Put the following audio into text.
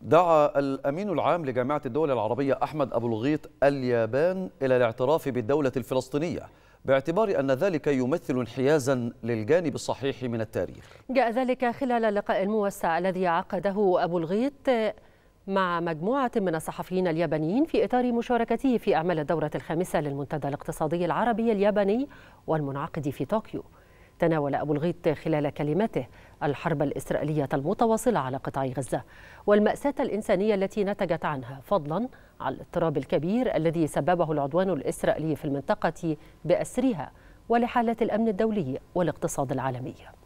دعا الأمين العام لجامعة الدول العربية أحمد أبو الغيط اليابان إلى الاعتراف بالدولة الفلسطينية باعتبار أن ذلك يمثل انحيازا للجانب الصحيح من التاريخ جاء ذلك خلال اللقاء الموسع الذي عقده أبو الغيط مع مجموعة من الصحفيين اليابانيين في إطار مشاركته في أعمال الدورة الخامسة للمنتدى الاقتصادي العربي الياباني والمنعقد في طوكيو تناول أبو الغيط خلال كلمته الحرب الإسرائيلية المتواصلة على قطاع غزة والمأساة الإنسانية التي نتجت عنها فضلا عن الاضطراب الكبير الذي سببه العدوان الإسرائيلي في المنطقة بأسرها ولحالة الأمن الدولي والاقتصاد العالمي